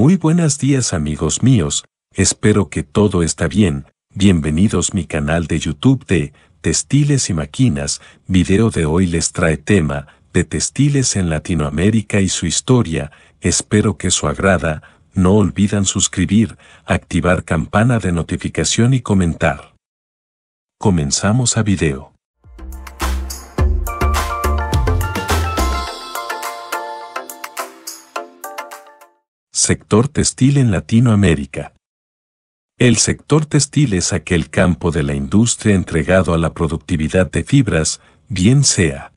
Muy buenos días amigos míos, espero que todo está bien, bienvenidos mi canal de YouTube de Textiles y Máquinas, video de hoy les trae tema de textiles en Latinoamérica y su historia, espero que su agrada, no olvidan suscribir, activar campana de notificación y comentar. Comenzamos a video. Sector textil en Latinoamérica. El sector textil es aquel campo de la industria entregado a la productividad de fibras, bien sea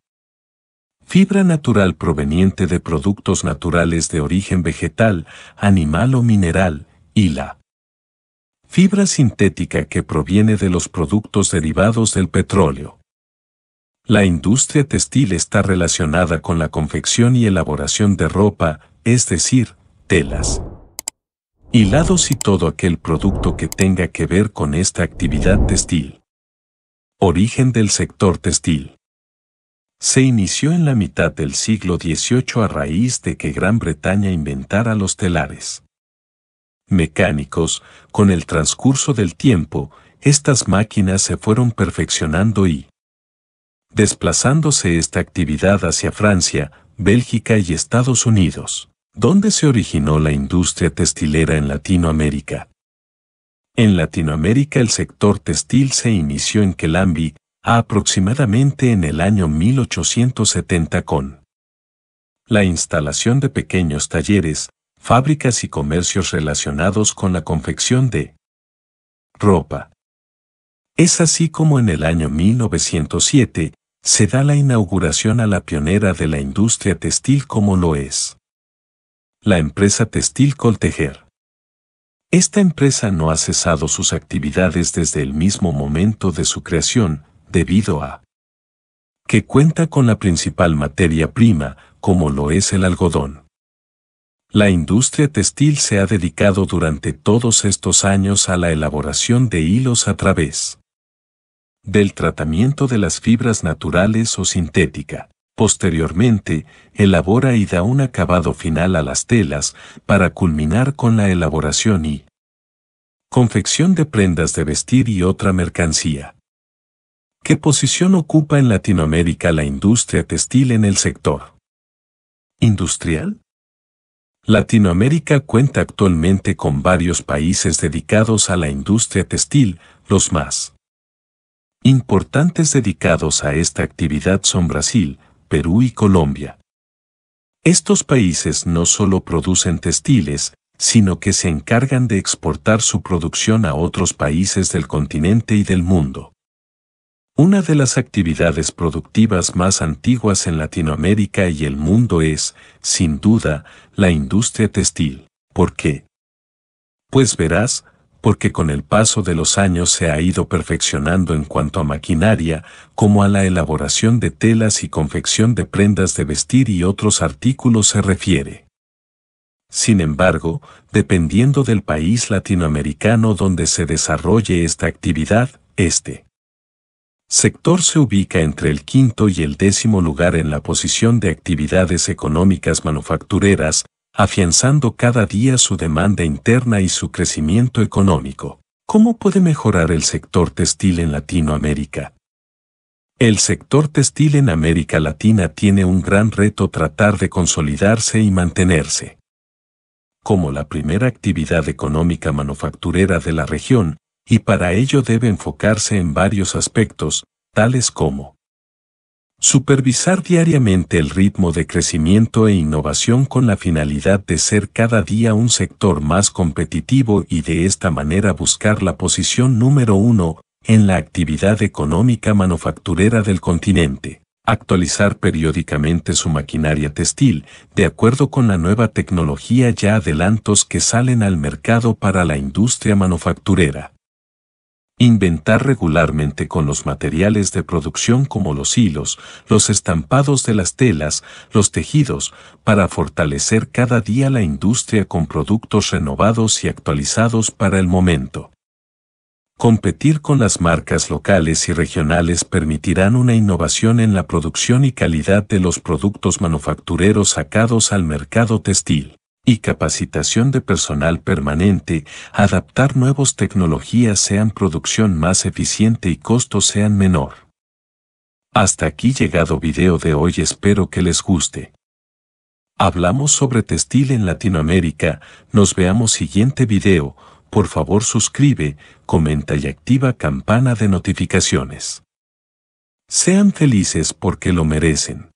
fibra natural proveniente de productos naturales de origen vegetal, animal o mineral, y la fibra sintética que proviene de los productos derivados del petróleo. La industria textil está relacionada con la confección y elaboración de ropa, es decir, telas, hilados y todo aquel producto que tenga que ver con esta actividad textil. Origen del sector textil. Se inició en la mitad del siglo XVIII a raíz de que Gran Bretaña inventara los telares. Mecánicos, con el transcurso del tiempo, estas máquinas se fueron perfeccionando y, desplazándose esta actividad hacia Francia, Bélgica y Estados Unidos. ¿Dónde se originó la industria textilera en Latinoamérica? En Latinoamérica el sector textil se inició en Quelambi, aproximadamente en el año 1870 con la instalación de pequeños talleres, fábricas y comercios relacionados con la confección de ropa. Es así como en el año 1907 se da la inauguración a la pionera de la industria textil como lo es la empresa textil Coltejer. Esta empresa no ha cesado sus actividades desde el mismo momento de su creación, debido a que cuenta con la principal materia prima, como lo es el algodón. La industria textil se ha dedicado durante todos estos años a la elaboración de hilos a través del tratamiento de las fibras naturales o sintética. Posteriormente, elabora y da un acabado final a las telas para culminar con la elaboración y confección de prendas de vestir y otra mercancía. ¿Qué posición ocupa en Latinoamérica la industria textil en el sector? ¿Industrial? Latinoamérica cuenta actualmente con varios países dedicados a la industria textil, los más importantes dedicados a esta actividad son Brasil, Perú y Colombia. Estos países no solo producen textiles, sino que se encargan de exportar su producción a otros países del continente y del mundo. Una de las actividades productivas más antiguas en Latinoamérica y el mundo es, sin duda, la industria textil. ¿Por qué? Pues verás, porque con el paso de los años se ha ido perfeccionando en cuanto a maquinaria, como a la elaboración de telas y confección de prendas de vestir y otros artículos se refiere. Sin embargo, dependiendo del país latinoamericano donde se desarrolle esta actividad, este sector se ubica entre el quinto y el décimo lugar en la posición de actividades económicas manufactureras, afianzando cada día su demanda interna y su crecimiento económico. ¿Cómo puede mejorar el sector textil en Latinoamérica? El sector textil en América Latina tiene un gran reto tratar de consolidarse y mantenerse. Como la primera actividad económica manufacturera de la región, y para ello debe enfocarse en varios aspectos, tales como Supervisar diariamente el ritmo de crecimiento e innovación con la finalidad de ser cada día un sector más competitivo y de esta manera buscar la posición número uno en la actividad económica manufacturera del continente. Actualizar periódicamente su maquinaria textil, de acuerdo con la nueva tecnología ya adelantos que salen al mercado para la industria manufacturera inventar regularmente con los materiales de producción como los hilos, los estampados de las telas, los tejidos, para fortalecer cada día la industria con productos renovados y actualizados para el momento. Competir con las marcas locales y regionales permitirán una innovación en la producción y calidad de los productos manufactureros sacados al mercado textil y capacitación de personal permanente, adaptar nuevas tecnologías sean producción más eficiente y costos sean menor. Hasta aquí llegado video de hoy espero que les guste. Hablamos sobre textil en Latinoamérica, nos veamos siguiente video, por favor suscribe, comenta y activa campana de notificaciones. Sean felices porque lo merecen.